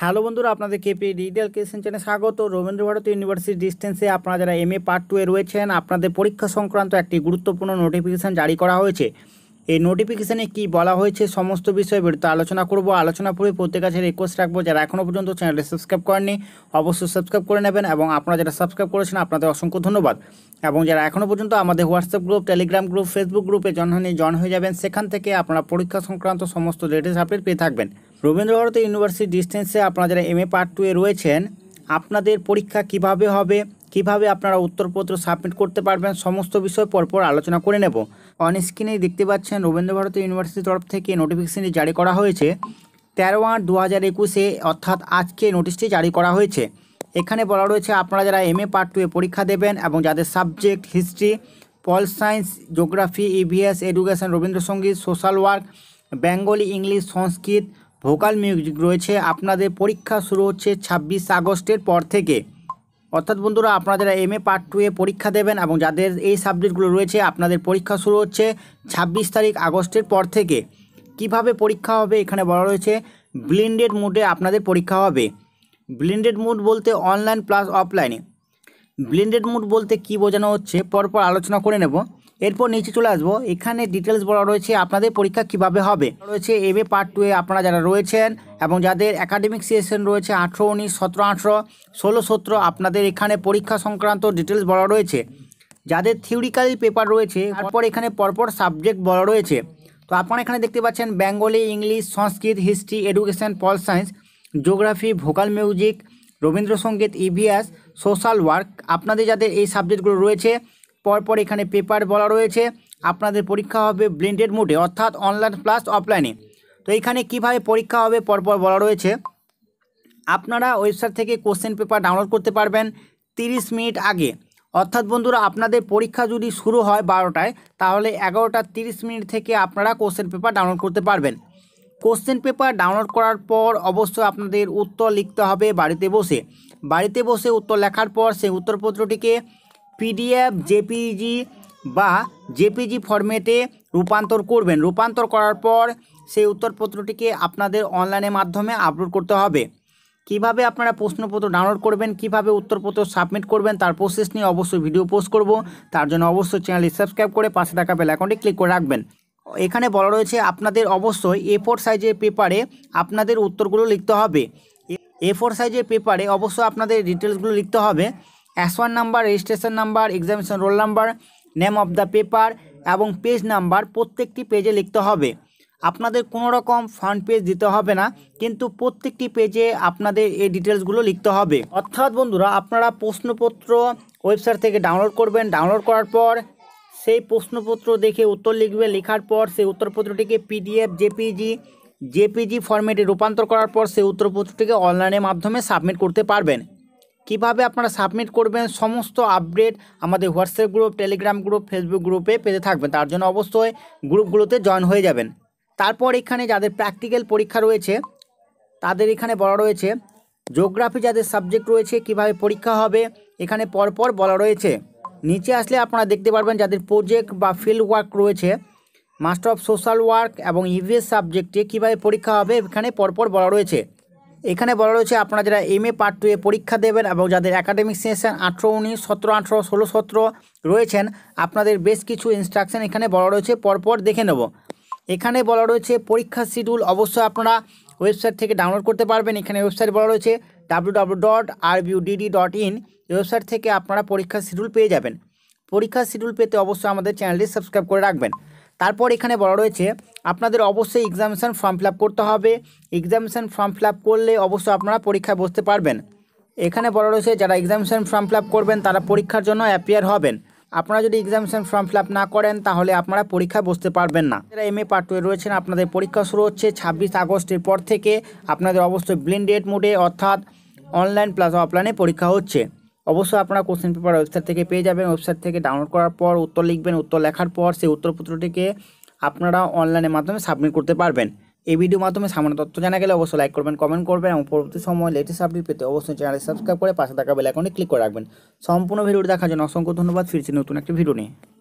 hello বন্ধুরা আপনাদের KP digital কেসেন চ্যানেলে স্বাগত রবীন্দ্র ভারতী ইউনিভার্সিটি ডিস্টেন্সে আপনারা যারা এম এ পার্ট টুয়ে রয়েছেন আপনাদের পরীক্ষা সংক্রান্ত একটি গুরুত্বপূর্ণ নোটিফিকেশান জারি করা হয়েছে এই নোটিফিকেশানে কি বলা হয়েছে সমস্ত বিষয়ে বিরুদ্ধে আলোচনা করব আলোচনা করে প্রত্যেক কাছে রিকোয়েস্ট রাখবো যারা এখনও পর্যন্ত চ্যানেলটি সাবস্ক্রাইব করেননি অবশ্যই সাবস্ক্রাইব করে নেবেন এবং আপনারা যারা সাবস্ক্রাইব করেছেন আপনাদের অসংখ্য ধন্যবাদ এবং যারা এখনও পর্যন্ত আমাদের WhatsApp group Telegram group Facebook গ্রুপে জনহানি জয়েন হয়ে যাবেন সেখান থেকে আপনারা পরীক্ষা সংক্রান্ত সমস্ত লেটেস্ট আপডেট পেয়ে থাকবেন ভারতী ইউনিভার্সিটি ডিস্টেন্সে আপনারা যারা এম এ পার্ট টুয়ে রয়েছেন আপনাদের পরীক্ষা কিভাবে হবে কিভাবে আপনারা উত্তরপত্র সাবমিট করতে পারবেন সমস্ত বিষয় পরপর আলোচনা করে নেব অন স্ক্রিনেই দেখতে পাচ্ছেন রবীন্দ্রভারতী ইউনিভার্সিটির তরফ থেকে নোটিফিকেশানটি জারি করা হয়েছে তেরো আট দু হাজার একুশে অর্থাৎ আজকে নোটিশটি জারি করা হয়েছে এখানে বলা রয়েছে আপনারা যারা এম এ পার্ট টুয়ে পরীক্ষা দেবেন এবং যাদের subject history pol science geography EVS education Rabindrasangeet social work Bengali English Sanskrit vocal music রয়েছে আপনাদের পরীক্ষা শুরু হচ্ছে ছাব্বিশ আগস্টের পর থেকে অর্থাৎ বন্ধুরা আপনারা এম এ পার্ট টু এ পরীক্ষা দেবেন এবং যাদের এই সাবজেক্টগুলো রয়েছে আপনাদের পরীক্ষা শুরু হচ্ছে ছাব্বিশ তারিখ আগস্টের পর থেকে কিভাবে পরীক্ষা হবে এখানে বলা রয়েছে ব্লিন্ডেড মোডে আপনাদের পরীক্ষা হবে ব্লিন্ডেড মোড বলতে অনলাইন প্লাস অফলাইনে ব্লিন্ডেড মোড বলতে কি বোঝানো হচ্ছে পরপর আলোচনা করে নেব এরপর নিচে চলে আসবো এখানে ডিটেলস বলা রয়েছে আপনাদের পরীক্ষা কিভাবে হবে রয়েছে এম এ পার্ট টুয়ে আপনারা যারা রয়েছেন এবং যাদের একাডেমিক সিয়েশন রয়েছে আঠেরো উনিশ সতেরো আঠেরো ষোলো সতেরো আপনাদের এখানে পরীক্ষা সংক্রান্ত ডিটেলস বলা রয়েছে যাদের থিওরিক্যাল পেপার রয়েছে তারপর এখানে পরপর সাবজেক্ট বলা রয়েছে তো আপনারা এখানে দেখতে পাচ্ছেন Bengali English Sanskrit history education pol science geography vocal music Rabindrasangeet EVS social work আপনাদের যাদের এই সাবজেক্টগুলো রয়েছে পরপর এখানে পেপার বলা রয়েছে আপনাদের পরীক্ষা হবে ব্লেন্ডেড মোডে অর্থাৎ অনলাইন প্লাস অফলাইনে তো এখানে কিভাবে পরীক্ষা হবে পরপর বলা রয়েছে আপনারা ওয়েবসাইট থেকে কোশ্চেন পেপার ডাউনলোড করতে পারবেন 30 মিনিট আগে অর্থাৎ বন্ধুরা আপনাদের পরীক্ষা যদি শুরু হয় বারোটায় তাহলে এগারোটা তিরিশ মিনিট থেকে আপনারা কোশ্চেন পেপার ডাউনলোড করতে পারবেন কোশ্চেন পেপার ডাউনলোড করার পর অবশ্যই আপনাদের উত্তর লিখতে হবে বাড়িতে বসে বাড়িতে বসে উত্তর লেখার পর সেই উত্তরপত্রটিকে পিডিএফ জেপিজি বা জেপিজি ফর্মেটে রূপান্তর করবেন রূপান্তর করার পর সেই উত্তরপত্রটিকে আপনাদের অনলাইনের মাধ্যমে আপলোড করতে হবে কিভাবে আপনারা প্রশ্নপত্র ডাউনলোড করবেন কিভাবে উত্তরপত্র সাবমিট করবেন তার প্রসেস নিয়ে অবশ্যই ভিডিও পোস্ট করব তার জন্য অবশ্যই চ্যানেলটি সাবস্ক্রাইব করে পাশে থাকা বেল অ্যাকাউন্টে ক্লিক করে রাখবেন এখানে বলা রয়েছে আপনাদের অবশ্যই এ ফোর সাইজের পেপারে আপনাদের উত্তরগুলো লিখতে হবে এ ফোর সাইজের পেপারে অবশ্যই আপনাদের ডিটেলসগুলো লিখতে হবে as one number registration number examination roll number name of the paper এবং পেজ নাম্বার প্রত্যেকটি পেজে লিখতে হবে আপনাদের কোনো রকম ফান্ড পেজ দিতে হবে না কিন্তু প্রত্যেকটি পেজে আপনাদের এই ডিটেলসগুলো লিখতে হবে অর্থাৎ বন্ধুরা আপনারা প্রশ্নপত্র ওয়েবসাইট থেকে ডাউনলোড করবেন ডাউনলোড করার পর সেই প্রশ্নপত্র দেখে উত্তর লিখবে লেখার পর সেই উত্তরপত্রটিকে পিডিএফ জেপিজি জেপিজি ফরম্যাটে রূপান্তর করার পর সেই উত্তরপত্রটিকে অনলাইনের মাধ্যমে সাবমিট করতে পারবেন কিভাবে আপনারা সাবমিট করবেন সমস্ত আপডেট আমাদের WhatsApp group Telegram group Facebook গ্রুপে পেতে থাকবেন তার জন্য অবশ্যই গ্রুপগুলোতে জয়েন হয়ে যাবেন তারপর এখানে যাদের প্র্যাকটিক্যাল পরীক্ষা রয়েছে তাদের এখানে বলা রয়েছে জিওগ্রাফি যাদের সাবজেক্ট রয়েছে কিভাবে পরীক্ষা হবে এখানে পরপর বলা রয়েছে নিচে আসলে আপনারা দেখতে পারবেন যাদের প্রজেক্ট বা ফিল্ড ওয়ার্ক রয়েছে মাস্টার অফ সোশ্যাল ওয়ার্ক এবং ইভিএস সাবজেক্টে কীভাবে পরীক্ষা হবে এখানে পরপর বলা রয়েছে এখানে বলা রয়েছে আপনারা যারা এম এ পার্ট টু এ পরীক্ষা দেবেন এবং যাদের একাডেমিক সেশন আঠেরো উনিশ সতেরো আঠেরো ষোলো সতেরো রয়েছেন আপনাদের বেশ কিছু ইনস্ট্রাকশন এখানে বলা রয়েছে পরপর দেখে নেব এখানে বলা রয়েছে পরীক্ষার শিডিউল অবশ্যই আপনারা ওয়েবসাইট থেকে ডাউনলোড করতে পারবেন এখানে ওয়েবসাইট বলা রয়েছে W W dot DD dot in website থেকে আপনারা পরীক্ষার শিডিউল পেয়ে যাবেন পরীক্ষার শিডিউল পেতে অবশ্যই আমাদের চ্যানেলটি সাবস্ক্রাইব করে রাখবেন তারপর এখানে বলা রয়েছে আপনাদের অবশ্যই এক্সামিনেশান ফর্ম ফিল করতে হবে এক্সামিনেশান ফর্ম ফিল করলে অবশ্যই আপনারা পরীক্ষায় বসতে পারবেন এখানে বলা রয়েছে যারা এক্সামিনেশান ফর্ম ফিল করবেন তারা পরীক্ষার জন্য অ্যাপিয়ার হবেন আপনারা যদি এক্সামিনেশন ফর্ম ফিল না করেন তাহলে আপনারা পরীক্ষায় বসতে পারবেন না যারা এম এ পার্ট টু রয়েছেন আপনাদের পরীক্ষা শুরু হচ্ছে ছাব্বিশ আগস্টের পর থেকে আপনাদের অবশ্যই ব্লিন্ডেড মোডে অর্থাৎ অনলাইন প্লাস অফলাইনে পরীক্ষা হচ্ছে অবশ্যই আপনারা কোশ্চেন পেপার ওয়েবসাইট থেকে পেয়ে যাবেন ওয়েবসাইট থেকে ডাউনলোড করার পর উত্তর লিখবেন উত্তর লেখার পর সেই উত্তরপত্রটিকে আপনারা অনলাইনের মাধ্যমে সাবমিট করতে পারবেন এই ভিডিওর মাধ্যমে সামান্য তথ্য জানা গেলে অবশ্যই লাইক করবেন কমেন্ট করবেন এবং পরবর্তী সময় লেটেস্ট আপডেট পেতে অবশ্যই চ্যানেল সাবস্ক্রাইব করে পাশে থাকা বেলাইকনে ক্লিক করে রাখবেন সম্পূর্ণ ভিডিওটি দেখার জন্য অসংখ্য ধন্যবাদ ফিরছি নতুন একটি ভিডিও নিয়ে